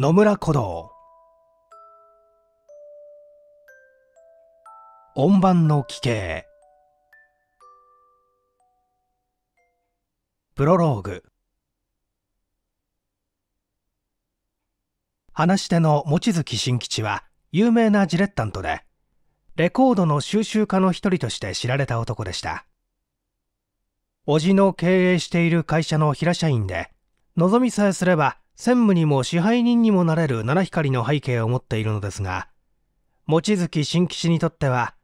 野村古道音盤の奇形プロローグ話し手の望月新吉は有名なジレッタントでレコードの収集家の一人として知られた男でした叔父の経営している会社の平社員で望みさえすれば専務にも支配人にもなれる七光の背景を持っているのですが望月新吉にとっては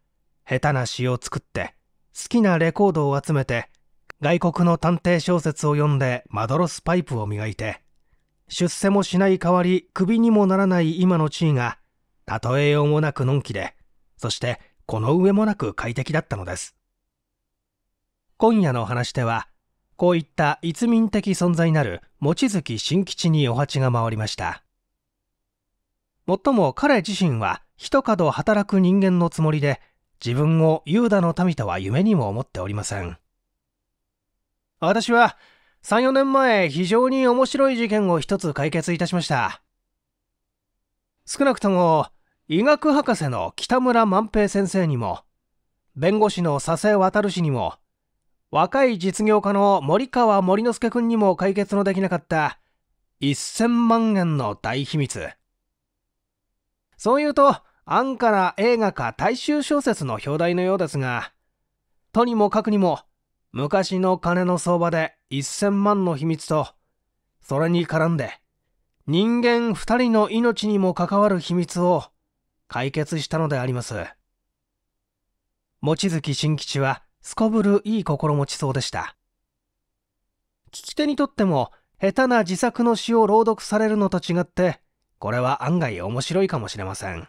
下手な詩を作って好きなレコードを集めて外国の探偵小説を読んでまどろスパイプを磨いて出世もしない代わりクビにもならない今の地位が例えようもなくのんきでそしてこの上もなく快適だったのです今夜の話ではこういった逸民的存在なる望月新吉にお鉢が回りましたもっとも彼自身は一角働く人間のつもりで自分を雄太の民とは夢にも思っておりません私は34年前非常に面白い事件を一つ解決いたしました少なくとも医学博士の北村万平先生にも弁護士の佐世渡氏にも若い実業家の森川森之助君にも解決のできなかった1000万円の大秘密そういうと安価な映画か大衆小説の表題のようですがとにもかくにも昔の金の相場で1000万の秘密とそれに絡んで人間2人の命にも関わる秘密を解決したのであります望月新吉はすこぶるいい心持ちそうでした聞き手にとっても下手な自作の詩を朗読されるのと違ってこれは案外面白いかもしれません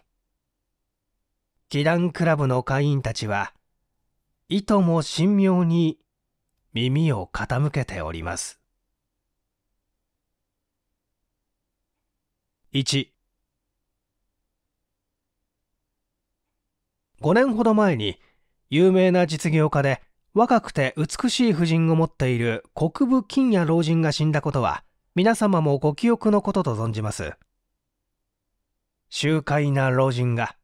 祈願クラブの会員たちはいとも神妙に耳を傾けております15年ほど前に有名な実業家で若くて美しい夫人を持っている国分金也老人が死んだことは皆様もご記憶のことと存じます周回な老人が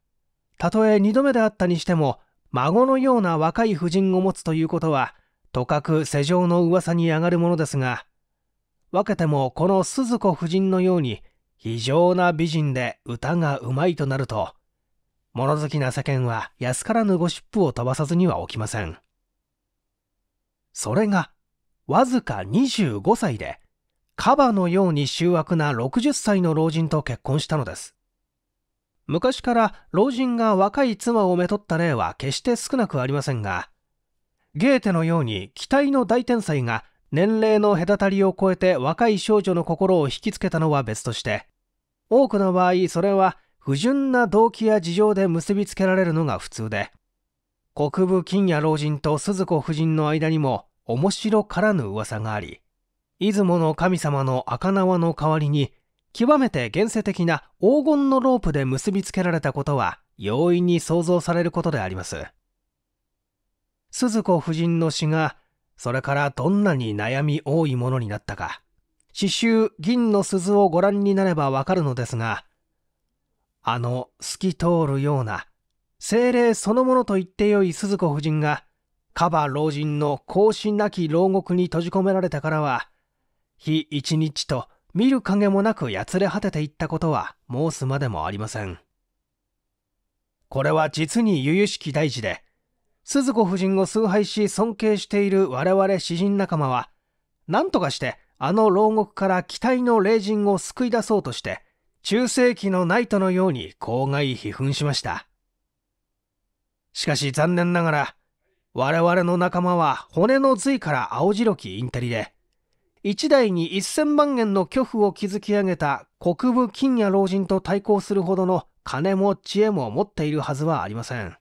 たとえ二度目であったにしても孫のような若い夫人を持つということはとかく世情の噂に上がるものですが分けてもこの鈴子夫人のように非常な美人で歌がうまいとなると物好きな世間は安からぬゴシップを飛ばさずには起きません。それが、わずか25歳で、カバのように醜悪な60歳の老人と結婚したのです。昔から老人が若い妻をめとった例は決して少なくありませんが、ゲーテのように期待の大天才が年齢の隔たりを超えて若い少女の心を引きつけたのは別として、多くの場合それは不純な動機や事情で結びつけられるのが普通で国分金也老人と鈴子夫人の間にも面白からぬ噂があり出雲の神様の赤縄の代わりに極めて現世的な黄金のロープで結びつけられたことは容易に想像されることであります鈴子夫人の死がそれからどんなに悩み多いものになったか刺繍銀の鈴」をご覧になればわかるのですがあの透き通るような精霊そのものと言ってよい鈴子夫人がカバ老人の孔子なき牢獄に閉じ込められたからは日一日と見る影もなくやつれ果てていったことは申すまでもありませんこれは実に由々しき大事で鈴子夫人を崇拝し尊敬している我々詩人仲間は何とかしてあの牢獄から期待の霊人を救い出そうとして中世紀のナイトのように公害批判しました。しかし残念ながら、我々の仲間は骨の髄から青白きインテリで、1台に1000万円の巨富を築き上げた国分金や老人と対抗するほどの金も知恵も持っているはずはありません。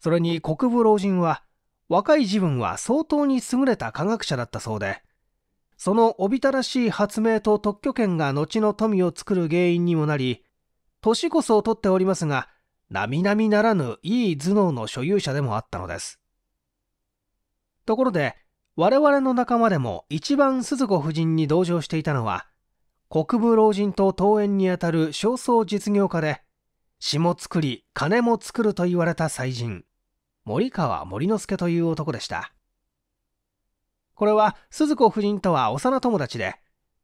それに国分老人は、若い自分は相当に優れた科学者だったそうで、そのおびただしい発明と特許権が後の富を作る原因にもなり、年こそを取っておりますが、並々ならぬいい頭脳の所有者でもあったのです。ところで、我々の仲間でも一番鈴子夫人に同情していたのは、国部老人と登園にあたる焦燥実業家で、詩も作り、金も作ると言われた祭人、森川森之助という男でした。これは鈴子夫人とは幼友達で、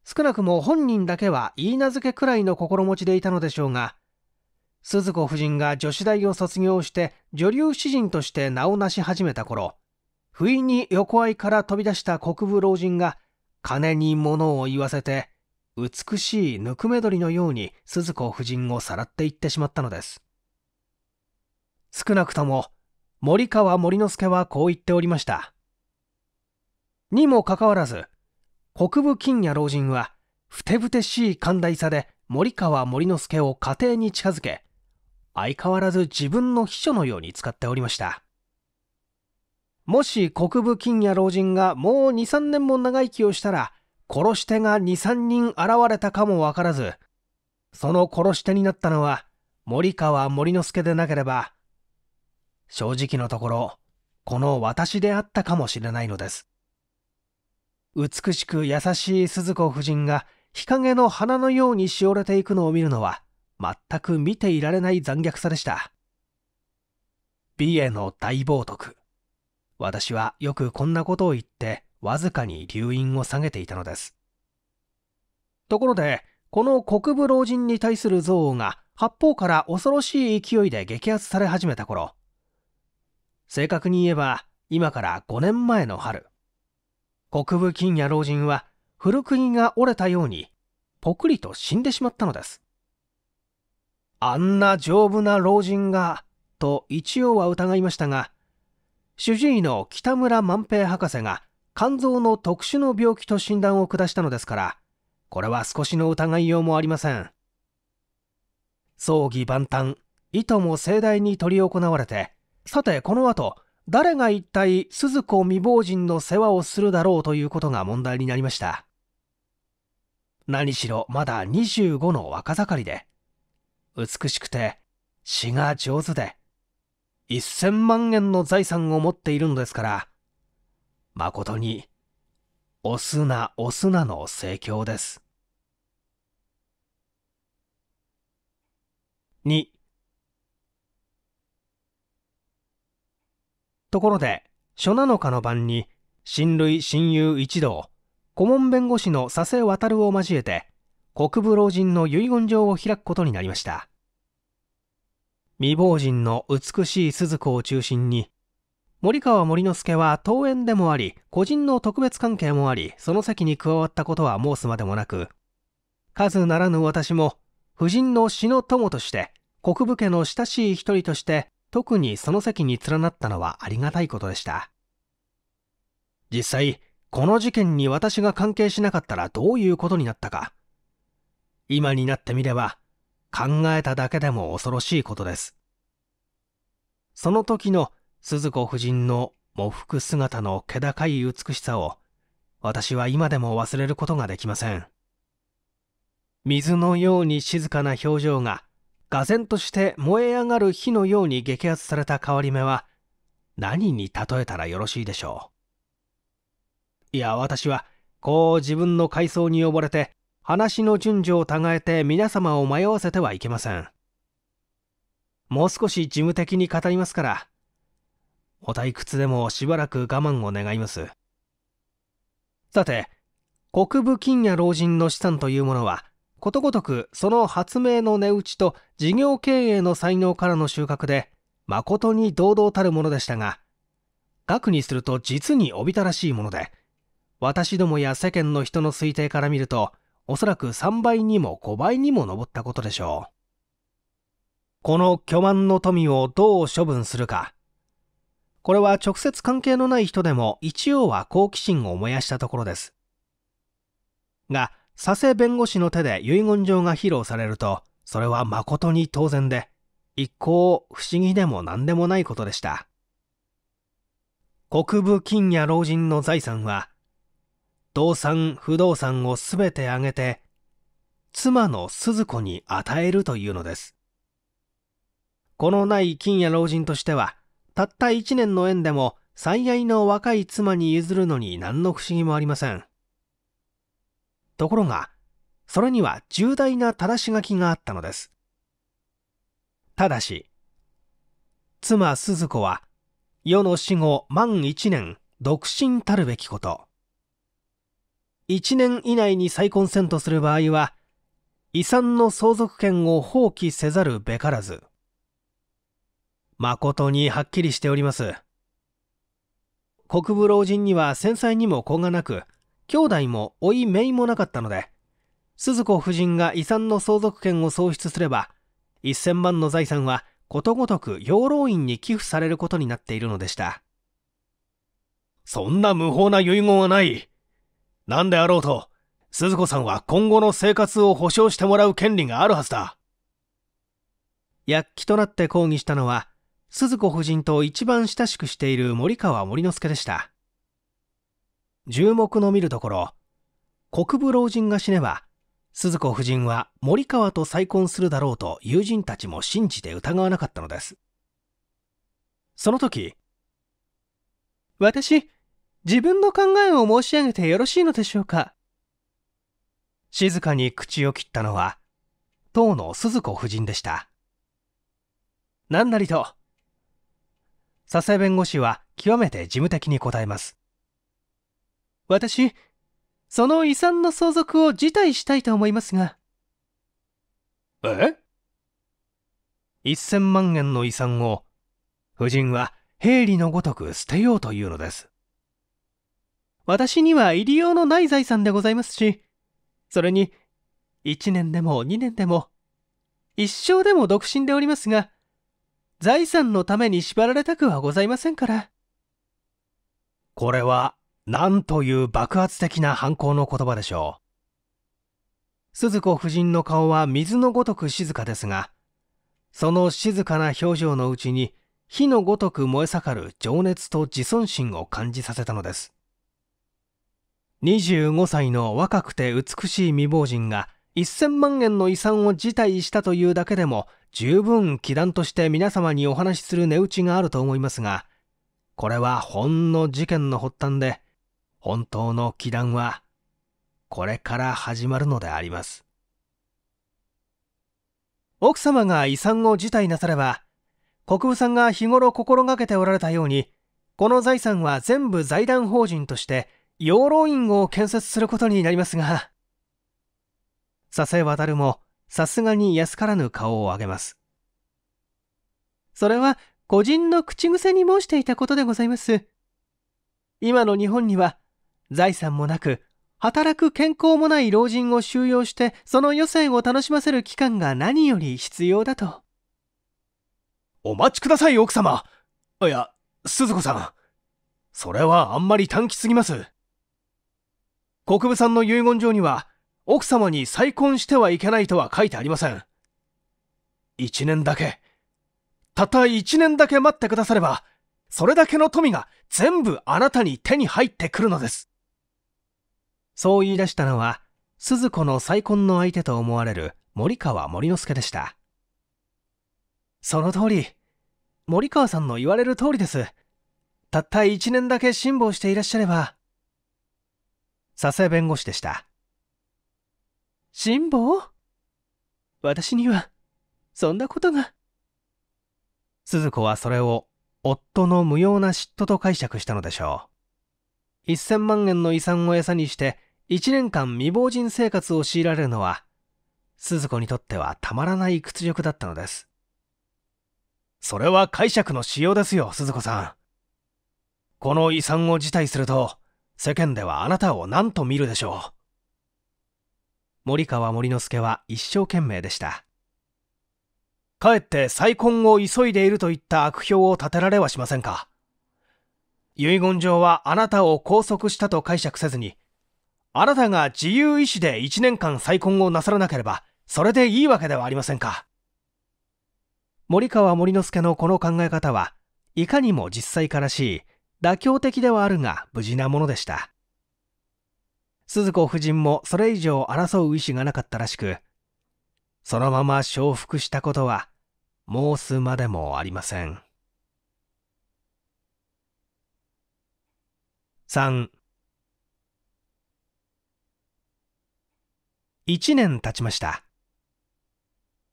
少なくも本人だけは言い名付けくらいの心持ちでいたのでしょうが、鈴子夫人が女子大を卒業して女流詩人として名を成し始めた頃、不意に横合いから飛び出した国分老人が、金に物を言わせて、美しいぬくめどりのように鈴子夫人をさらっていってしまったのです。少なくとも、森川森之助はこう言っておりました。にもかかわらず国分金也老人はふてぶてしい寛大さで森川森之助を家庭に近づけ相変わらず自分の秘書のように使っておりましたもし国分金也老人がもう23年も長生きをしたら殺し手が23人現れたかもわからずその殺し手になったのは森川森之助でなければ正直のところこの私であったかもしれないのです美しく優しい鈴子夫人が日陰の花のようにしおれていくのを見るのは全く見ていられない残虐さでした美への大冒涜私はよくこんなことを言ってわずかに留飲を下げていたのですところでこの国武老人に対する憎悪が八方から恐ろしい勢いで激圧され始めた頃正確に言えば今から5年前の春国部金や老人は古釘が折れたようにぽくりと死んでしまったのですあんな丈夫な老人がと一応は疑いましたが主治医の北村万平博士が肝臓の特殊の病気と診断を下したのですからこれは少しの疑いようもありません葬儀万端いとも盛大に執り行われてさてこの後誰が一体鈴子未亡人の世話をするだろうということが問題になりました。何しろまだ25の若盛りで、美しくて詩が上手で、1000万円の財産を持っているのですから、誠に、おすなおすなの盛況です。2ところで、初七日の晩に、親類親友一同、顧問弁護士の佐世渉を交えて、国部老人の遺言状を開くことになりました。未亡人の美しい鈴子を中心に、森川森之助は登園でもあり、個人の特別関係もあり、その席に加わったことは申すまでもなく、数ならぬ私も、夫人の死の友として、国武家の親しい一人として、特にその席に連なったのはありがたいことでした実際この事件に私が関係しなかったらどういうことになったか今になってみれば考えただけでも恐ろしいことですその時の鈴子夫人の喪服姿の気高い美しさを私は今でも忘れることができません水のように静かな表情が俄然として燃え上がる火のように激圧された変わり目は何に例えたらよろしいでしょういや私はこう自分の階層に溺れて話の順序を違えて皆様を迷わせてはいけませんもう少し事務的に語りますからお退屈でもしばらく我慢を願いますさて国部金や老人の資産というものはことごとくその発明の値打ちと事業経営の才能からの収穫で誠に堂々たるものでしたが額にすると実におびただしいもので私どもや世間の人の推定から見るとおそらく3倍にも5倍にも上ったことでしょうこの巨万の富をどう処分するかこれは直接関係のない人でも一応は好奇心を燃やしたところですが佐世弁護士の手で遺言状が披露されると、それは誠に当然で、一向不思議でも何でもないことでした。国部金や老人の財産は、動産不動産をすべてあげて、妻の鈴子に与えるというのです。このない金や老人としては、たった一年の縁でも最愛の若い妻に譲るのに何の不思議もありません。ところが、それには重大な正し書きがあったのです。ただし、妻鈴子は、世の死後万一年、独身たるべきこと。一年以内に再婚せんとする場合は、遺産の相続権を放棄せざるべからず。誠にはっきりしております。国武老人には繊細にも子がなく、兄弟も老い姪もなかったので鈴子夫人が遺産の相続権を喪失すれば1000万の財産はことごとく養老院に寄付されることになっているのでしたそんな無法な遺言はない何であろうと鈴子さんは今後の生活を保障してもらう権利があるはずだ躍起となって抗議したのは鈴子夫人と一番親しくしている森川森之助でした重目の見るところ国武老人が死ねば鈴子夫人は森川と再婚するだろうと友人たちも信じて疑わなかったのですその時私自分の考えを申し上げてよろしいのでしょうか静かに口を切ったのは当の鈴子夫人でした何なりと佐世弁護士は極めて事務的に答えます私、その遺産の相続を辞退したいと思いますが。え ?1000 万円の遺産を、夫人は平理のごとく捨てようというのです。私には入りようのない財産でございますし、それに、1年でも2年でも、一生でも独身でおりますが、財産のために縛られたくはございませんから。これはなんという爆発的な犯行の言葉でしょう。鈴子夫人の顔は水のごとく静かですが、その静かな表情のうちに火のごとく燃え盛る情熱と自尊心を感じさせたのです。25歳の若くて美しい未亡人が1000万円の遺産を辞退したというだけでも十分気団として皆様にお話しする値打ちがあると思いますが、これはほんの事件の発端で、本当の祈願は、これから始まるのであります。奥様が遺産を辞退なされば、国分さんが日頃心がけておられたように、この財産は全部財団法人として、養老院を建設することになりますが、佐世渡もさすがに安からぬ顔を上げます。それは個人の口癖に申していたことでございます。今の日本には財産もなく、働く健康もない老人を収容して、その余生を楽しませる期間が何より必要だと。お待ちください、奥様。いや、鈴子さん。それはあんまり短期すぎます。国分さんの遺言状には、奥様に再婚してはいけないとは書いてありません。一年だけ。たった一年だけ待ってくだされば、それだけの富が全部あなたに手に入ってくるのです。そう言い出したのは、鈴子の再婚の相手と思われる森川森之助でした。その通り、森川さんの言われる通りです。たった一年だけ辛抱していらっしゃれば。佐世弁護士でした。辛抱私には、そんなことが。鈴子はそれを夫の無用な嫉妬と解釈したのでしょう。1000万円の遺産を餌にして1年間未亡人生活を強いられるのは、鈴子にとってはたまらない屈辱だったのです。それは解釈の仕様ですよ、鈴子さん。この遺産を辞退すると、世間ではあなたを何と見るでしょう。森川森之助は一生懸命でした。かえって再婚を急いでいるといった悪評を立てられはしませんか。遺言状はあなたを拘束したと解釈せずに、あなたが自由意志で1年間再婚をなさらなければ、それでいいわけではありませんか。森川森之助のこの考え方は、いかにも実際からしい、妥協的ではあるが無事なものでした。鈴子夫人もそれ以上争う意思がなかったらしく、そのまま承服したことは、申すまでもありません。3. 1年経ちました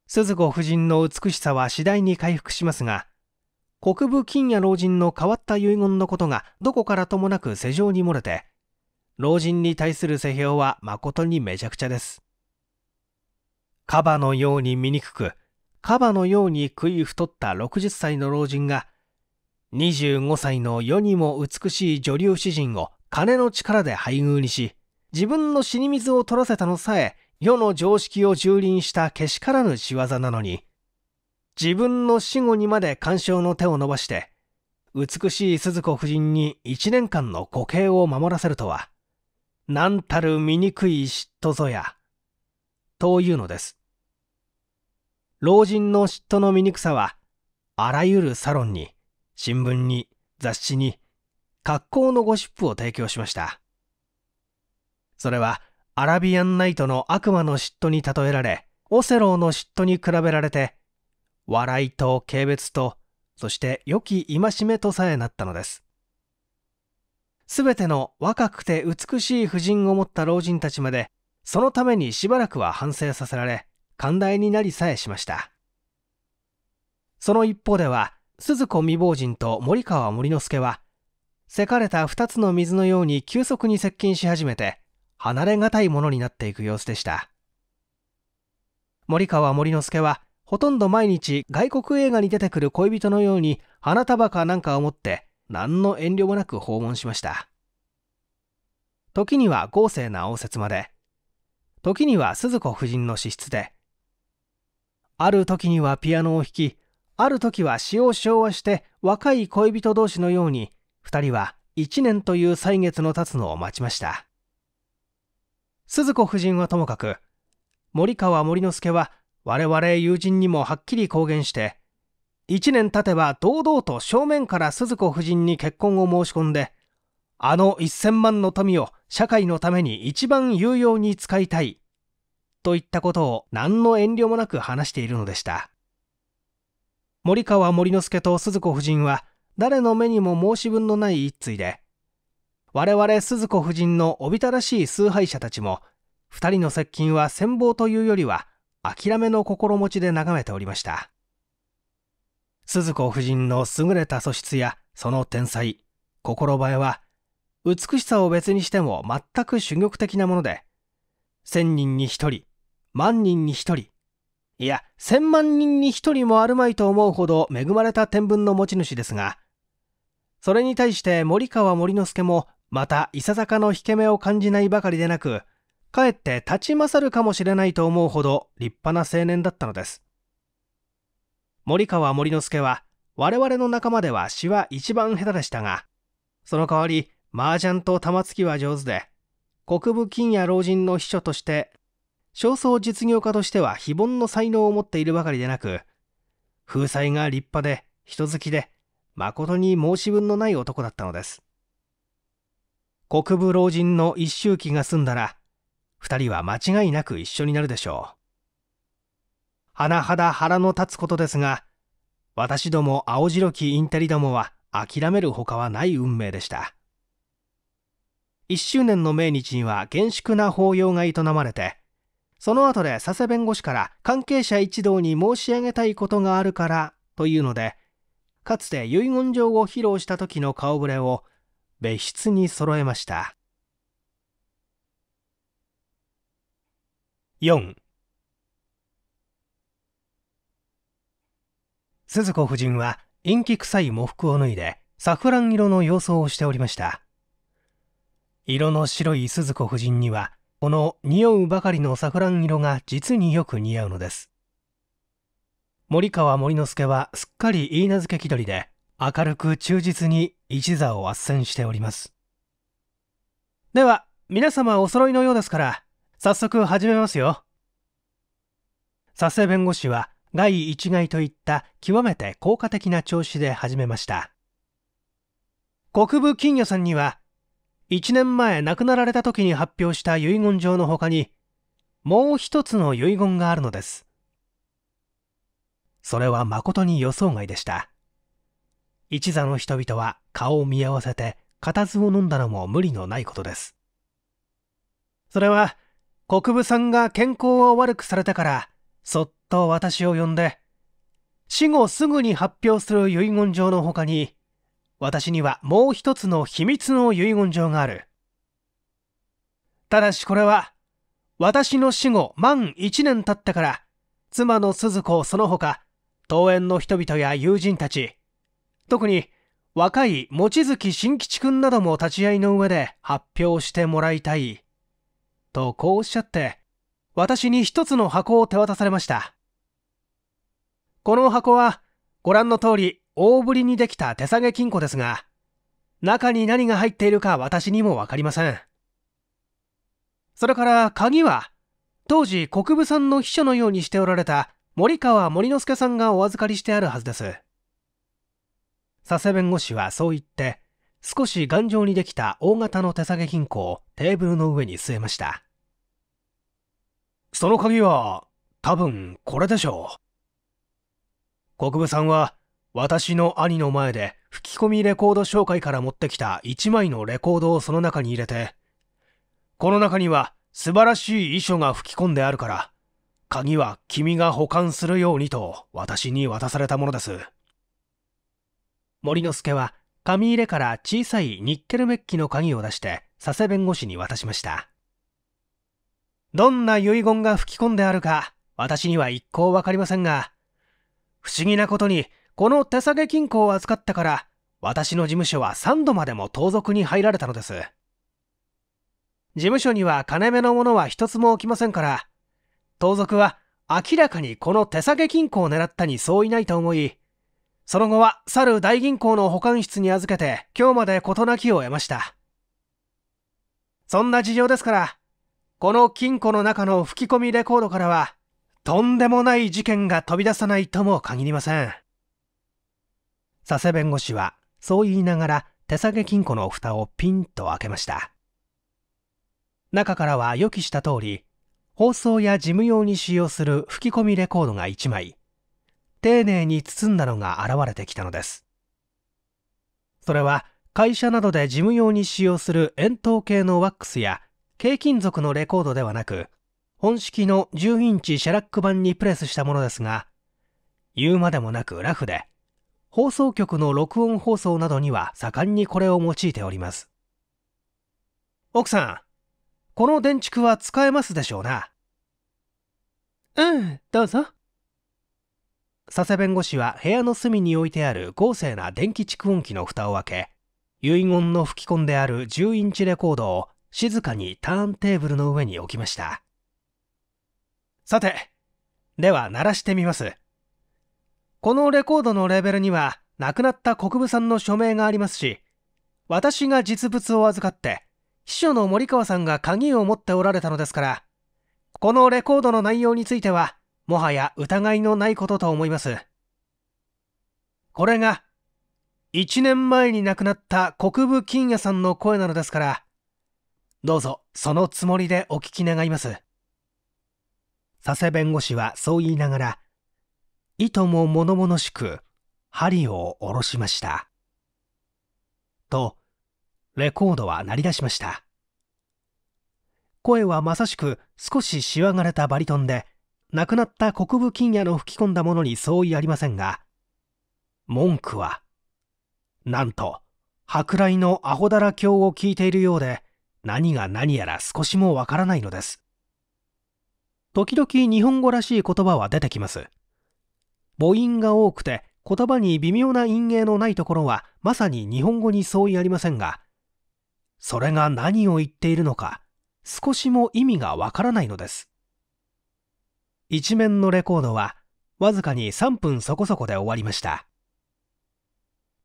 鈴子夫人の美しさは次第に回復しますが国分金也老人の変わった遺言のことがどこからともなく世情に漏れて老人に対する世評は誠にめちゃくちゃですカバのように醜くカバのように食い太った60歳の老人が25歳の世にも美しい女流詩人を金の力で配偶にし自分の死に水を取らせたのさえ世の常識を蹂躙したけしからぬ仕業なのに、自分の死後にまで干渉の手を伸ばして、美しい鈴子夫人に一年間の固形を守らせるとは、何たる醜い嫉妬ぞや、というのです。老人の嫉妬の醜さは、あらゆるサロンに、新聞に、雑誌に、格好のゴシップを提供しました。それは、アラビアンナイトの悪魔の嫉妬に例えられ、オセローの嫉妬に比べられて、笑いと軽蔑と、そして良き戒めとさえなったのです。すべての若くて美しい婦人を持った老人たちまで、そのためにしばらくは反省させられ、寛大になりさえしました。その一方では、鈴子未亡人と森川森之助は、せかれた2つの水のように急速に接近し始めて、離れがたいものになっていく様子でした森川森之助はほとんど毎日外国映画に出てくる恋人のように花束かなんかを持って何の遠慮もなく訪問しました時には豪勢な応接まで時には鈴子夫人の資質である時にはピアノを弾きある時は詩を昭和して若い恋人同士のように2人は1年という歳月の経つのを待ちました鈴子夫人はともかく森川森之助は我々友人にもはっきり公言して1年経てば堂々と正面から鈴子夫人に結婚を申し込んであの1000万の富を社会のために一番有用に使いたいといったことを何の遠慮もなく話しているのでした森川森之助と鈴子夫人は誰の目にも申し分のない一対で我々鈴子夫人のおびただしい崇拝者たちも、2人の接近は戦望というよりは、諦めの心持ちで眺めておりました。鈴子夫人の優れた素質やその天才、心映えは、美しさを別にしても全く珠玉的なもので、千人に一人、万人に一人、いや、千万人に一人もあるまいと思うほど恵まれた天文の持ち主ですが、それに対して森川森之助もまた、いささかの引け目を感じないばかりでなく、かえって立ち勝るかもしれないと思うほど立派な青年だったのです。森川森之助は、我々の仲間では詩は一番下手でしたが、その代わり、麻雀と玉突きは上手で、国部金や老人の秘書として、焦燥実業家としては非凡の才能を持っているばかりでなく、風采が立派で、人好きで、誠に申し分のない男だったのです。国分老人の一周忌が済んだら、二人は間違いなく一緒になるでしょう。甚だ腹の立つことですが、私ども青白きインテリどもは諦めるほかはない運命でした。一周年の命日には厳粛な法要が営まれて、その後で佐世弁護士から関係者一同に申し上げたいことがあるからというので、かつて遺言状を披露した時の顔ぶれを別室に揃えました4鈴子夫人は陰気臭い喪服を脱いでサフラン色の様相をしておりました色の白い鈴子夫人にはこの匂うばかりのサフラン色が実によく似合うのです森川森之助はすっかり許嫁気取りで明るく忠実に一座を斡旋しておりますでは皆様お揃いのようですから早速始めますよ佐世弁護士は害一外といった極めて効果的な調子で始めました国分金魚さんには1年前亡くなられた時に発表した遺言状の他にもう一つの遺言があるのですそれは誠に予想外でした一座の人々は顔を見合わせて固唾を飲んだのも無理のないことです。それは国分さんが健康を悪くされたからそっと私を呼んで死後すぐに発表する遺言状のほかに私にはもう一つの秘密の遺言状がある。ただしこれは私の死後満1年経ってから妻の鈴子その他登園の人々や友人たち特に若い望月新吉くんなども立ち会いの上で発表してもらいたい。とこうおっしゃって、私に一つの箱を手渡されました。この箱はご覧の通り大ぶりにできた手提げ金庫ですが、中に何が入っているか私にもわかりません。それから鍵は、当時国分さんの秘書のようにしておられた森川森之助さんがお預かりしてあるはずです。佐世弁護士はそう言って、少し頑丈にできた大型の手提げ金庫をテーブルの上に据えました。その鍵は、多分これでしょう。国分さんは、私の兄の前で吹き込みレコード紹介から持ってきた1枚のレコードをその中に入れて、この中には素晴らしい遺書が吹き込んであるから、鍵は君が保管するようにと私に渡されたものです。森之助は紙入れから小さいニッケルメッキの鍵を出して佐世弁護士に渡しましたどんな遺言が吹き込んであるか私には一向わかりませんが不思議なことにこの手提げ金庫を扱ってから私の事務所は3度までも盗賊に入られたのです事務所には金目のものは一つも置きませんから盗賊は明らかにこの手提げ金庫を狙ったに相違ないと思いその後は猿大銀行の保管室に預けて今日まで事なきを得ました。そんな事情ですから、この金庫の中の吹き込みレコードからは、とんでもない事件が飛び出さないとも限りません。佐世弁護士はそう言いながら手提げ金庫の蓋をピンと開けました。中からは予期した通り、放送や事務用に使用する吹き込みレコードが1枚、丁寧に包んだのが現れてきたのですそれは会社などで事務用に使用する円筒形のワックスや軽金属のレコードではなく本式の10インチシャラック版にプレスしたものですが言うまでもなくラフで放送局の録音放送などには盛んにこれを用いております奥さんこの電池は使えますでしょうなうんどうぞ笹弁護士は部屋の隅に置いてある豪勢な電気蓄音機の蓋を開け遺言の吹き込んである10インチレコードを静かにターンテーブルの上に置きましたさてでは鳴らしてみますこのレコードのレベルには亡くなった国分さんの署名がありますし私が実物を預かって秘書の森川さんが鍵を持っておられたのですからこのレコードの内容についてはもはや疑いのないことと思います。これが、1年前に亡くなった国分金也さんの声なのですから、どうぞそのつもりでお聞き願います。佐世弁護士はそう言いながら、いとも物々しく針を下ろしました。と、レコードは鳴り出しました。声はまさしく少ししわがれたバリトンで、亡くなった国分金也の吹き込んだものに相違ありませんが文句はなんと舶来のアホだら教を聞いているようで何が何やら少しもわからないのです時々日本語らしい言葉は出てきます母音が多くて言葉に微妙な陰影のないところはまさに日本語に相違ありませんがそれが何を言っているのか少しも意味がわからないのです一面のレコードはわずかに3分そこそこで終わりました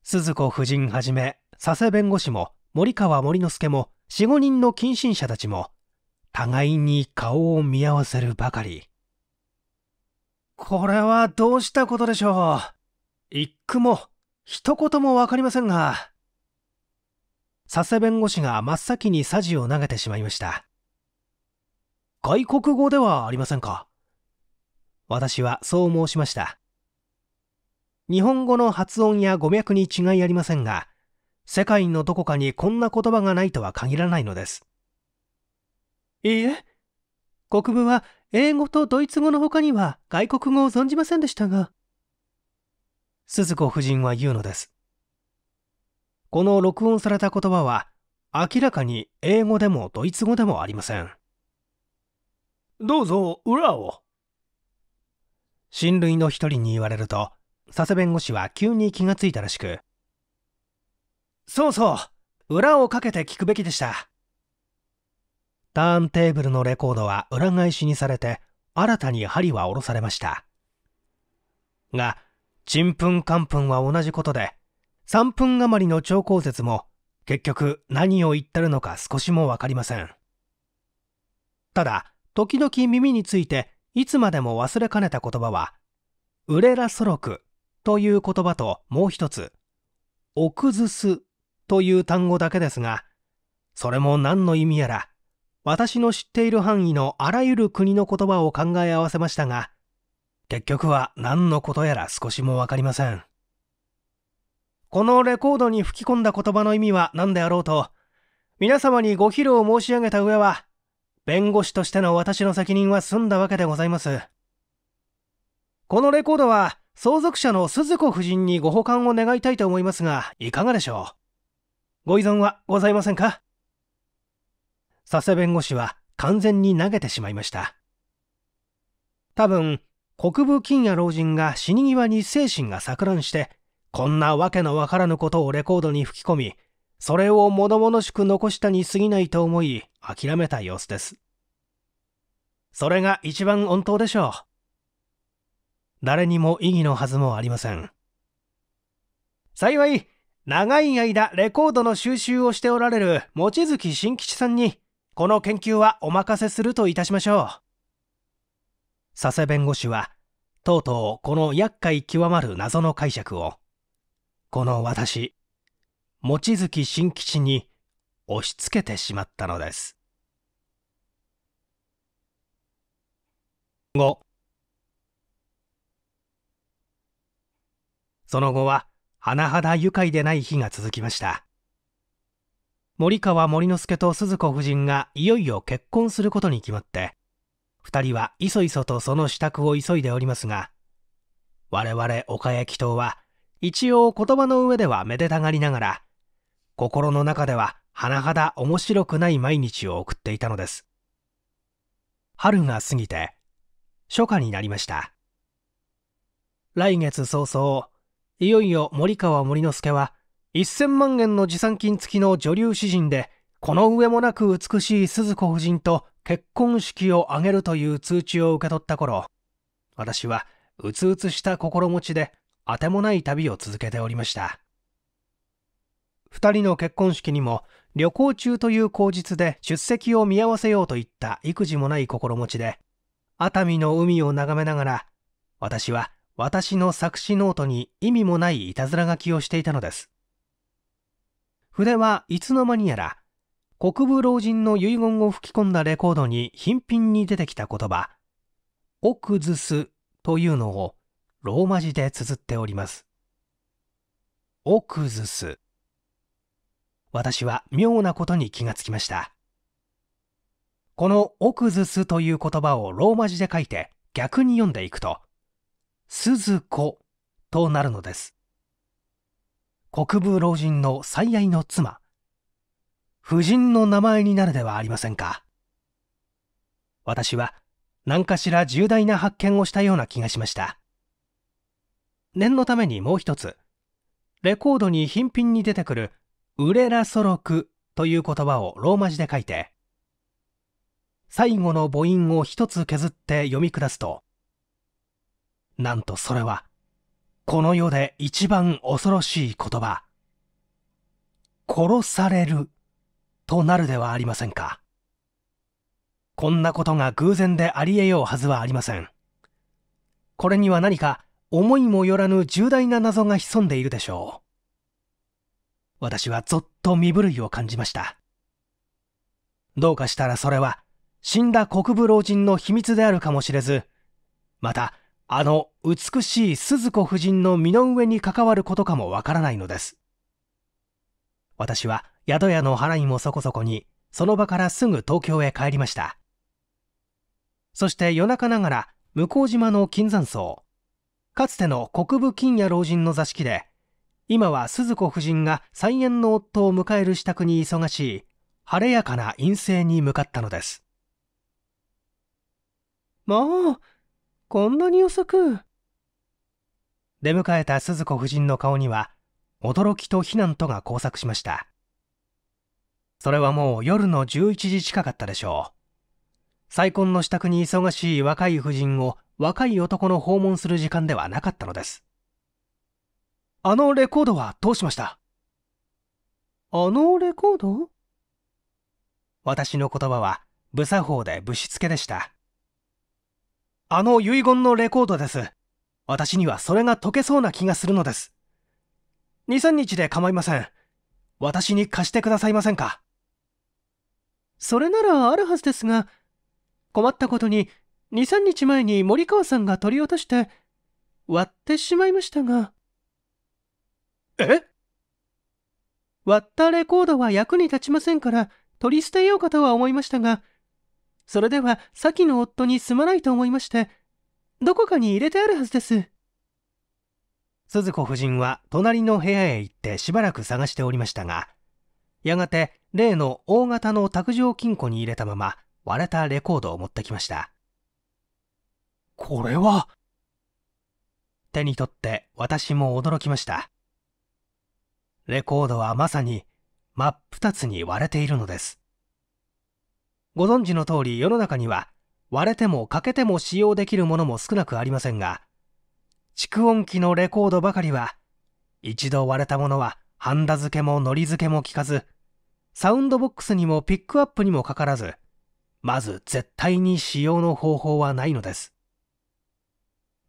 鈴子夫人はじめ佐世弁護士も森川森之助も45人の近親者たちも互いに顔を見合わせるばかりこれはどうしたことでしょう一句も一言も分かりませんが佐世弁護士が真っ先にサジを投げてしまいました外国語ではありませんか私はそう申しました。日本語の発音や語脈に違いありませんが、世界のどこかにこんな言葉がないとは限らないのです。いいえ、国分は英語とドイツ語の他には外国語を存じませんでしたが。鈴子夫人は言うのです。この録音された言葉は、明らかに英語でもドイツ語でもありません。どうぞ裏を。親類の一人に言われると佐世弁護士は急に気がついたらしくそうそう裏をかけて聞くべきでしたターンテーブルのレコードは裏返しにされて新たに針は下ろされましたがちんぷんかんぷんは同じことで3分余りの超高説も結局何を言ってるのか少しも分かりませんただ時々耳についていつまでも忘れかねた言葉は、ウレラソロクという言葉ともう一つ、オクズスという単語だけですが、それも何の意味やら、私の知っている範囲のあらゆる国の言葉を考え合わせましたが、結局は何のことやら少しもわかりません。このレコードに吹き込んだ言葉の意味は何であろうと、皆様にご披露申し上げた上は、弁護士としての私の責任は済んだわけでございます。このレコードは相続者の鈴子夫人にご保管を願いたいと思いますが、いかがでしょうご依存はございませんか佐世弁護士は完全に投げてしまいました。多分、国分金也老人が死に際に精神が錯乱して、こんなわけのわからぬことをレコードに吹き込み、それを物々しく残したに過ぎないと思い諦めた様子ですそれが一番本当でしょう誰にも意義のはずもありません幸い長い間レコードの収集をしておられる望月新吉さんにこの研究はお任せするといたしましょう佐世弁護士はとうとうこの厄介極まる謎の解釈をこの私望月新吉に押し付けてしまったのです5その後は甚だ愉快でない日が続きました森川森之助と鈴子夫人がいよいよ結婚することに決まって2人はいそいそとその支度を急いでおりますが我々岡焼祈党は一応言葉の上ではめでたがりながら心の中では甚だ面白くない毎日を送っていたのです春が過ぎて初夏になりました来月早々いよいよ森川森之助は1000万円の持参金付きの女流詩人でこの上もなく美しい鈴子夫人と結婚式を挙げるという通知を受け取った頃私はうつうつした心持ちであてもない旅を続けておりました2人の結婚式にも旅行中という口実で出席を見合わせようといった育児もない心持ちで熱海の海を眺めながら私は私の作詞ノートに意味もないいたずら書きをしていたのです筆はいつの間にやら国分老人の遺言を吹き込んだレコードに頻繁に出てきた言葉「オクズス」というのをローマ字で綴っております。オクズス私は妙なことに気がつきましたこの「オクズス」という言葉をローマ字で書いて逆に読んでいくと「鈴子」となるのです国分老人の最愛の妻夫人の名前になるではありませんか私は何かしら重大な発見をしたような気がしました念のためにもう一つレコードに頻繁に出てくるウレラソロクという言葉をローマ字で書いて、最後の母音を一つ削って読み下すと、なんとそれは、この世で一番恐ろしい言葉、殺されるとなるではありませんか。こんなことが偶然であり得ようはずはありません。これには何か思いもよらぬ重大な謎が潜んでいるでしょう。私はぞっと身震いを感じました。どうかしたらそれは、死んだ国武老人の秘密であるかもしれず、また、あの美しい鈴子夫人の身の上に関わることかもわからないのです。私は宿屋の払いもそこそこに、その場からすぐ東京へ帰りました。そして夜中ながら、向島の金山荘、かつての国部金也老人の座敷で、今は鈴子夫人が再縁の夫を迎える支度に忙しい晴れやかな陰性に向かったのですもうこんなに遅く出迎えた鈴子夫人の顔には驚きと非難とが交錯しましたそれはもう夜の11時近かったでしょう再婚の支度に忙しい若い夫人を若い男の訪問する時間ではなかったのですあのレコードはどうしましたあのレコード私の言葉は無作法でぶしつけでした。あの遺言のレコードです。私にはそれが解けそうな気がするのです。2、3日で構いません。私に貸してくださいませんか。それならあるはずですが、困ったことに2、3日前に森川さんが取り落として割ってしまいましたが。え割ったレコードは役に立ちませんから取り捨てようかとは思いましたが、それでは先の夫にすまないと思いまして、どこかに入れてあるはずです。鈴子夫人は隣の部屋へ行ってしばらく探しておりましたが、やがて例の大型の卓上金庫に入れたまま割れたレコードを持ってきました。これは手に取って私も驚きました。レコードはまさに真っ二つに割れているのですご存知の通り世の中には割れても欠けても使用できるものも少なくありませんが蓄音機のレコードばかりは一度割れたものはハンダ付けもノリ付けも効かずサウンドボックスにもピックアップにもかからずまず絶対に使用の方法はないのです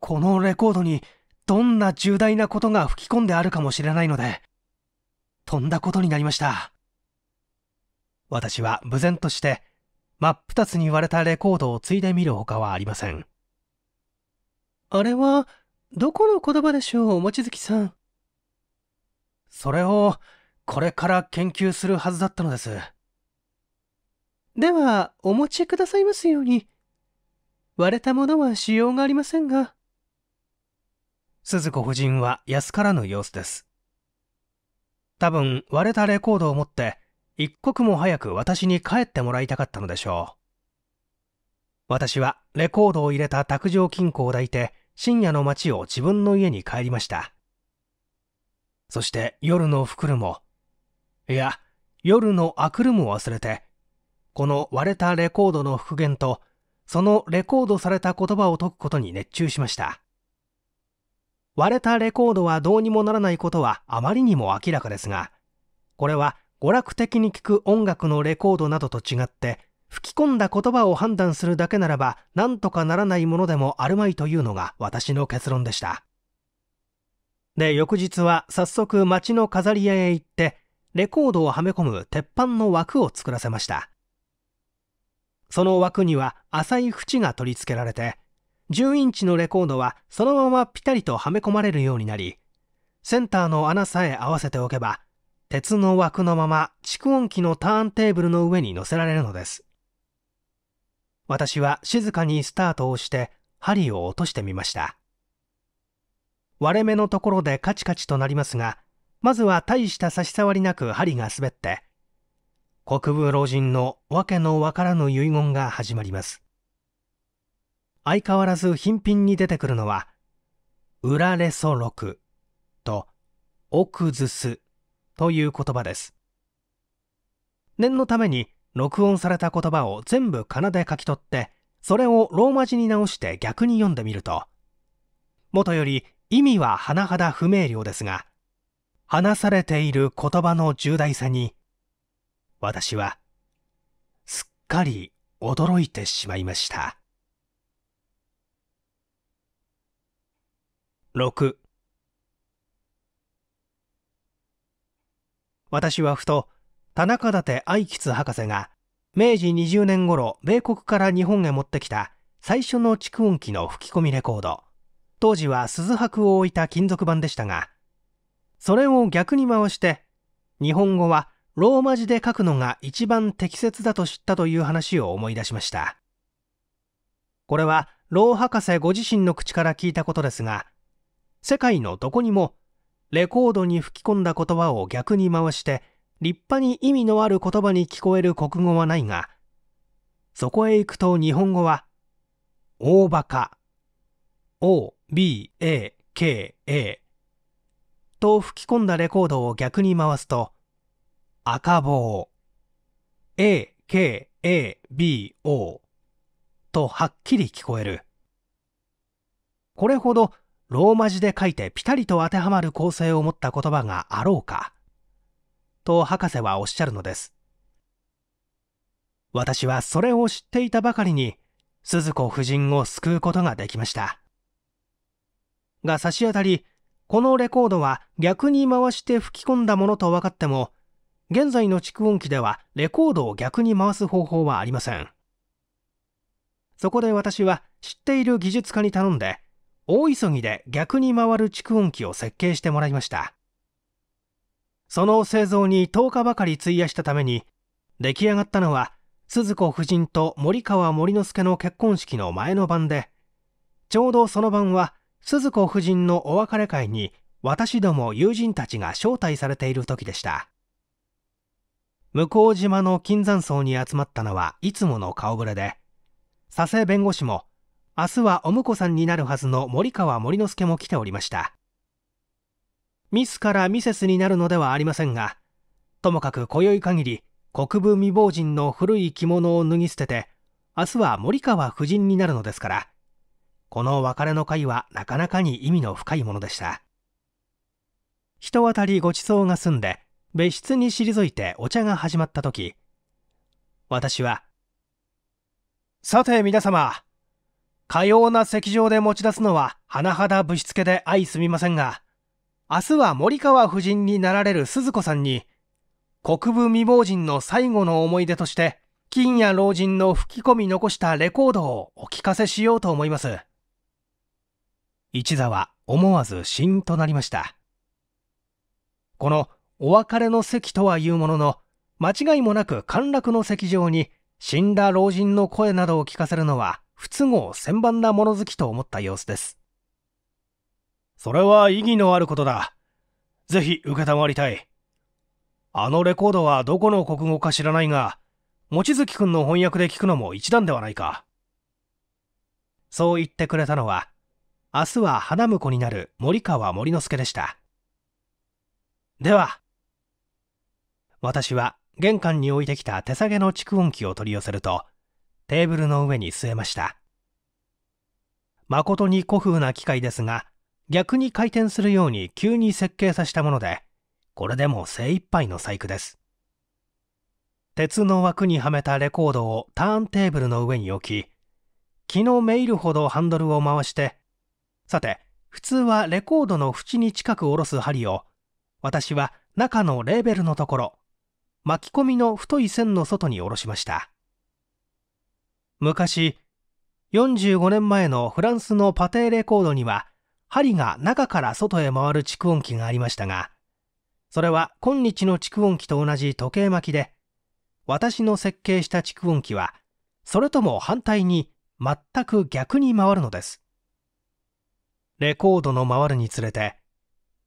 このレコードにどんな重大なことが吹き込んであるかもしれないので飛んだことになりました私は無然として真っ二つに割れたレコードを継いでみるほかはありませんあれはどこの言葉でしょう望月さんそれをこれから研究するはずだったのですではお持ちくださいますように割れたものはしようがありませんが鈴子夫人は安からぬ様子です多分割れたレコードを持って一刻も早く私に帰ってもらいたかったのでしょう私はレコードを入れた卓上金庫を抱いて深夜の街を自分の家に帰りましたそして夜の袋クもいや夜のあくるも忘れてこの割れたレコードの復元とそのレコードされた言葉を解くことに熱中しました割れたレコードはどうにもならないことはあまりにも明らかですが、これは娯楽的に聴く音楽のレコードなどと違って、吹き込んだ言葉を判断するだけならば、何とかならないものでもあるまいというのが私の結論でした。で、翌日は早速町の飾り屋へ行って、レコードをはめ込む鉄板の枠を作らせました。その枠には浅い縁が取り付けられて、10インチのレコードはそのままピタリとはめ込まれるようになりセンターの穴さえ合わせておけば鉄の枠のまま蓄音機のターンテーブルの上に乗せられるのです私は静かにスタートをして針を落としてみました割れ目のところでカチカチとなりますがまずは大した差し障りなく針が滑って国分老人の訳のわからぬ遺言が始まります相変わらず頻品に出てくるのは、ウラレソ録とオクズスという言葉です。念のために録音された言葉を全部仮名で書き取って、それをローマ字に直して逆に読んでみると、もとより意味は甚だ不明瞭ですが、話されている言葉の重大さに、私は、すっかり驚いてしまいました。6私はふと田中舘愛吉博士が明治20年頃米国から日本へ持ってきた最初の蓄音機の吹き込みレコード当時は鈴箔を置いた金属板でしたがそれを逆に回して日本語はローマ字で書くのが一番適切だと知ったという話を思い出しましたこれは老博士ご自身の口から聞いたことですが世界のどこにもレコードに吹き込んだ言葉を逆に回して立派に意味のある言葉に聞こえる国語はないがそこへ行くと日本語は大バカ OBAKA と吹き込んだレコードを逆に回すと赤棒 AKABO とはっきり聞こえるこれほどローマ字で書いてピタリと当てはまる構成を持った言葉があろうかと博士はおっしゃるのです私はそれを知っていたばかりに鈴子夫人を救うことができましたが差し当たりこのレコードは逆に回して吹き込んだものと分かっても現在の蓄音機ではレコードを逆に回す方法はありませんそこで私は知っている技術家に頼んで大急ぎで逆に回る蓄音機を設計してもらいましたその製造に10日ばかり費やしたために出来上がったのは鈴子夫人と森川森之助の結婚式の前の晩でちょうどその晩は鈴子夫人のお別れ会に私ども友人たちが招待されている時でした向島の金山荘に集まったのはいつもの顔ぶれで佐世弁護士も明日はお婿さんになるはずの森川森之助も来ておりましたミスからミセスになるのではありませんがともかく今宵限り国分未亡人の古い着物を脱ぎ捨てて明日は森川夫人になるのですからこの別れの会はなかなかに意味の深いものでした人当たりごちそうが済んで別室に退いてお茶が始まった時私は「さて皆様かような席上で持ち出すのは甚だぶしつけで相すみませんが、明日は森川夫人になられる鈴子さんに、国分未亡人の最後の思い出として、金や老人の吹き込み残したレコードをお聞かせしようと思います。一座は思わず死ーとなりました。このお別れの席とはいうものの、間違いもなく陥落の席上に死んだ老人の声などを聞かせるのは不都合千万なもの好きと思った様子です。それは意義のあることだ。ぜひ受りたい。あのレコードはどこの国語か知らないが、望月くんの翻訳で聞くのも一段ではないか。そう言ってくれたのは、明日は花婿になる森川森之助でした。では、私は玄関に置いてきた手提げの蓄音機を取り寄せると、テーブルの上に据えました誠に古風な機械ですが逆に回転するように急に設計させたものでこれでも精一杯の細工です鉄の枠にはめたレコードをターンテーブルの上に置き気のめいるほどハンドルを回してさて普通はレコードの縁に近く下ろす針を私は中のレーベルのところ巻き込みの太い線の外に下ろしました昔、45年前のフランスのパテーレコードには、針が中から外へ回る蓄音機がありましたが、それは今日の蓄音機と同じ時計巻きで、私の設計した蓄音機は、それとも反対に全く逆に回るのです。レコードの回るにつれて、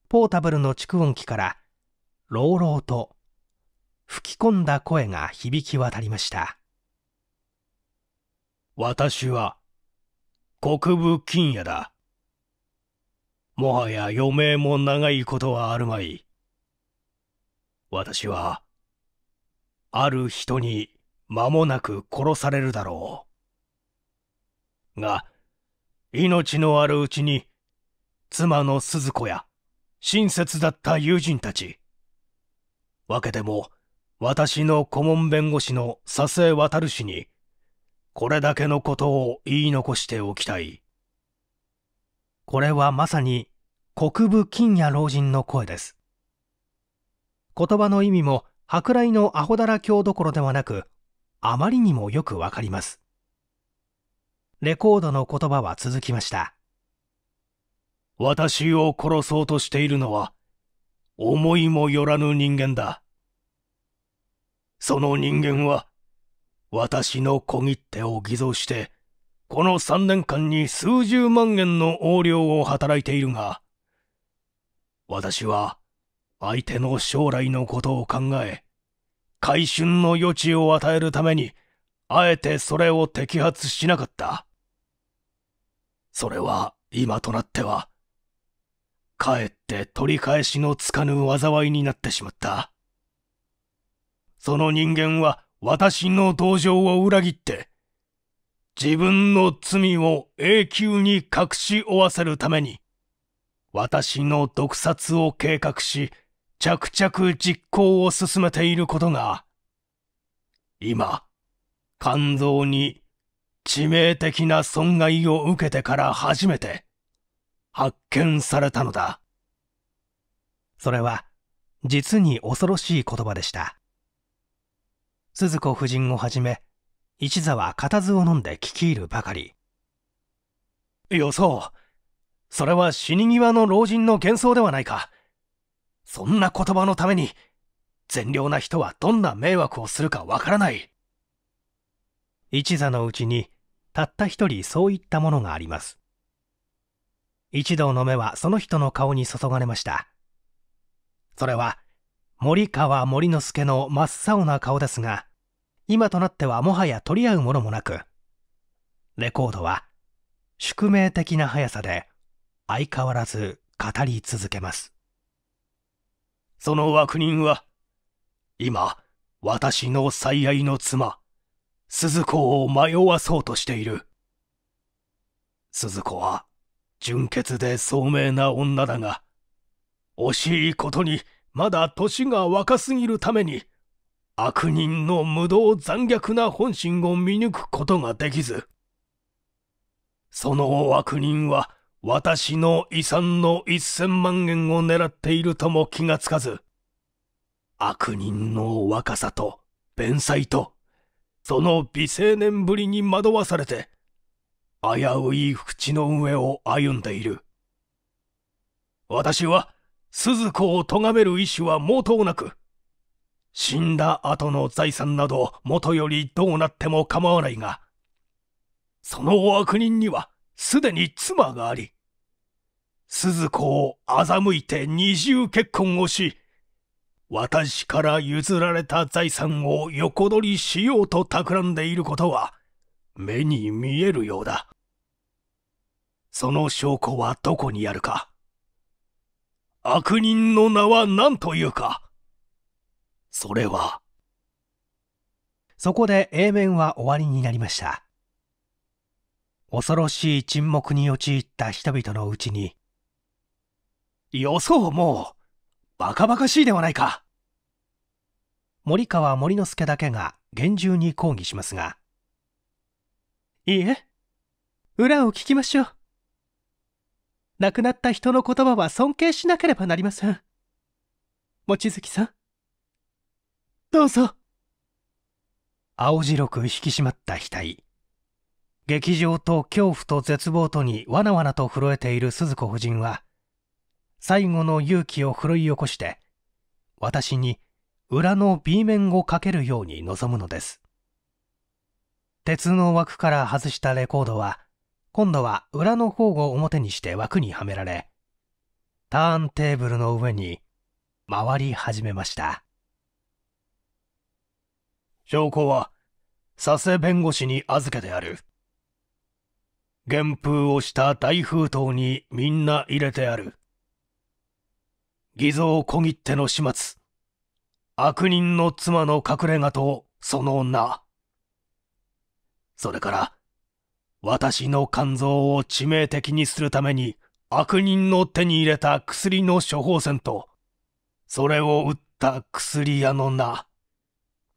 ポータブルの蓄音機から、朗々と吹き込んだ声が響き渡りました。私は、国分金也だ。もはや余命も長いことはあるまい。私は、ある人に間もなく殺されるだろう。が、命のあるうちに、妻の鈴子や、親切だった友人たち、わけでも、私の顧問弁護士の佐世渡氏に、これだけのことを言い残しておきたい。これはまさに国分金也老人の声です。言葉の意味も舶来のアホだら教どころではなく、あまりにもよくわかります。レコードの言葉は続きました。私を殺そうとしているのは、思いもよらぬ人間だ。その人間は、私の小切手を偽造して、この3年間に数十万円の横領を働いているが、私は相手の将来のことを考え、回春の余地を与えるために、あえてそれを摘発しなかった。それは今となっては、かえって取り返しのつかぬ災いになってしまった。その人間は私の同情を裏切って、自分の罪を永久に隠し負わせるために、私の毒殺を計画し、着々実行を進めていることが、今、肝臓に致命的な損害を受けてから初めて発見されたのだ。それは実に恐ろしい言葉でした。鈴子夫人をはじめ一座は固唾を飲んで聞き入るばかりよそうそれは死に際の老人の幻想ではないかそんな言葉のために善良な人はどんな迷惑をするかわからない一座のうちにたった一人そういったものがあります一同の目はその人の顔に注がれましたそれは森川森之助の真っ青な顔ですが今となってはもはや取り合うものもなくレコードは宿命的な速さで相変わらず語り続けますその悪人は今私の最愛の妻鈴子を迷わそうとしている鈴子は純潔で聡明な女だが惜しいことにまだ年が若すぎるために、悪人の無道残虐な本心を見抜くことができず、その悪人は私の遺産の一千万円を狙っているとも気がつかず、悪人の若さと弁才と、その美青年ぶりに惑わされて、危うい淵の上を歩んでいる。私は鈴子を咎める意志は毛頭なく、死んだ後の財産など元よりどうなっても構わないが、その悪人にはすでに妻があり、鈴子を欺いて二重結婚をし、私から譲られた財産を横取りしようと企んでいることは、目に見えるようだ。その証拠はどこにあるか。悪人の名は何というかそれは。そこで A 面は終わりになりました。恐ろしい沈黙に陥った人々のうちに、よそうもう、バカバカしいではないか。森川森之助だけが厳重に抗議しますが、いいえ、裏を聞きましょう。亡くなった人の言葉は尊敬しなければなりません。望月さん。どうぞ。青白く引き締まった額。劇場と恐怖と絶望とにわなわなと震えている鈴子夫人は、最後の勇気を震るい起こして、私に裏の B 面をかけるように望むのです。鉄の枠から外したレコードは、今度は裏の方を表にして枠にはめられ、ターンテーブルの上に回り始めました。証拠は、佐世弁護士に預けてある。原風をした大封筒にみんな入れてある。偽造小切手の始末。悪人の妻の隠れ家とその名。それから、私の肝臓を致命的にするために悪人の手に入れた薬の処方箋と、それを売った薬屋の名、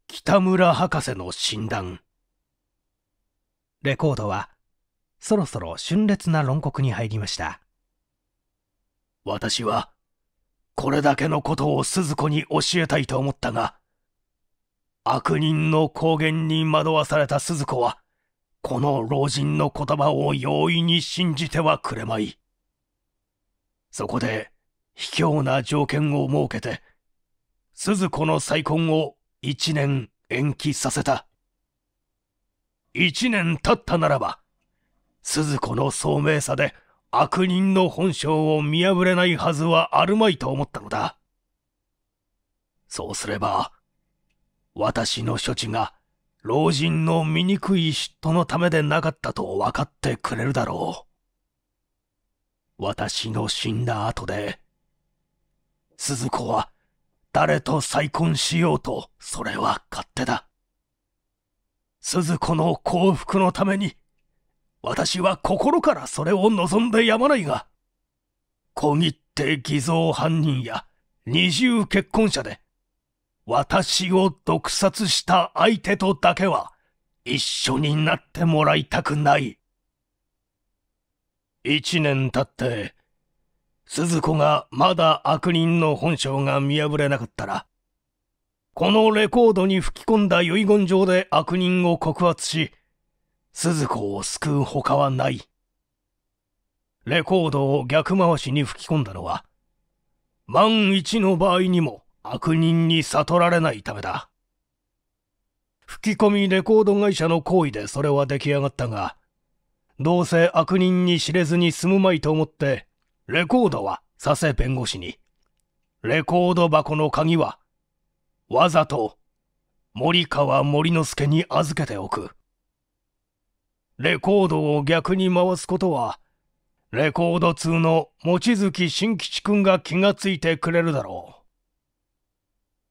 北村博士の診断。レコードは、そろそろ峻烈な論告に入りました。私は、これだけのことを鈴子に教えたいと思ったが、悪人の公言に惑わされた鈴子は、この老人の言葉を容易に信じてはくれまい。そこで、卑怯な条件を設けて、鈴子の再婚を一年延期させた。一年経ったならば、鈴子の聡明さで悪人の本性を見破れないはずはあるまいと思ったのだ。そうすれば、私の処置が老人の醜い嫉妬のためでなかったと分かってくれるだろう。私の死んだ後で、鈴子は誰と再婚しようと、それは勝手だ。鈴子の幸福のために、私は心からそれを望んでやまないが、小切手偽造犯人や二重結婚者で、私を毒殺した相手とだけは一緒になってもらいたくない。一年経って、鈴子がまだ悪人の本性が見破れなかったら、このレコードに吹き込んだ遺言状で悪人を告発し、鈴子を救う他はない。レコードを逆回しに吹き込んだのは、万一の場合にも、悪人に悟られないためだ。吹き込みレコード会社の行為でそれは出来上がったが、どうせ悪人に知れずに済むまいと思って、レコードは佐世弁護士に、レコード箱の鍵は、わざと森川森之助に預けておく。レコードを逆に回すことは、レコード通の望月新吉君が気がついてくれるだろう。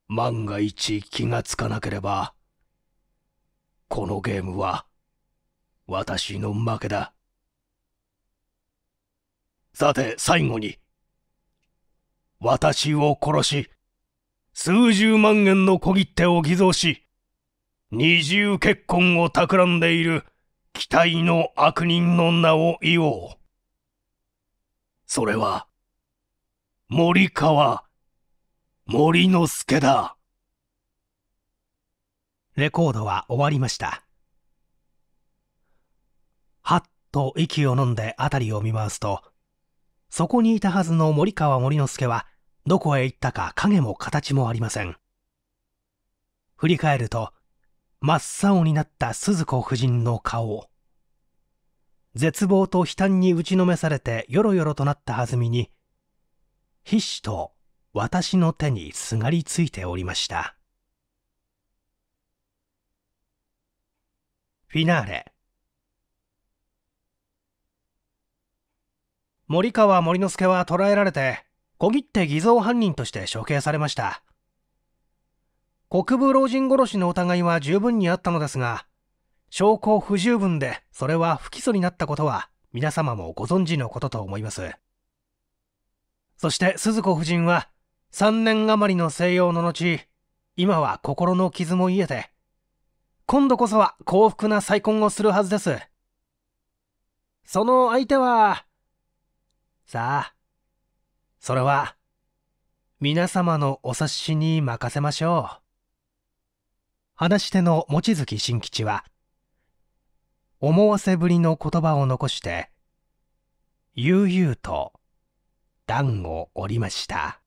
万が一気がつかなければ、このゲームは私の負けだ。さて最後に、私を殺し、数十万円の小切手を偽造し、二重結婚を企んでいる期待の悪人の名を言おう。それは、森川森之助だ。レコードは終わりました。はっと息を飲んで辺りを見回すと、そこにいたはずの森川森之助は、どこへ行ったか影も形もありません。振り返ると、真っ青になった鈴子夫人の顔を、絶望と悲嘆に打ちのめされてよろよろとなったはずみに、ひしと私の手にすがりついておりました。フィナーレ森川森之助は捕らえられて小切手偽造犯人として処刑されました国分老人殺しの疑いは十分にあったのですが証拠不十分でそれは不起訴になったことは皆様もご存知のことと思いますそして鈴子夫人は3年余りの静養の後、今は心の傷も癒えて、今度こそは幸福な再婚をするはずです。その相手は、さあ、それは、皆様のお察しに任せましょう。話し手の望月新吉は、思わせぶりの言葉を残して、悠々と段を折りました。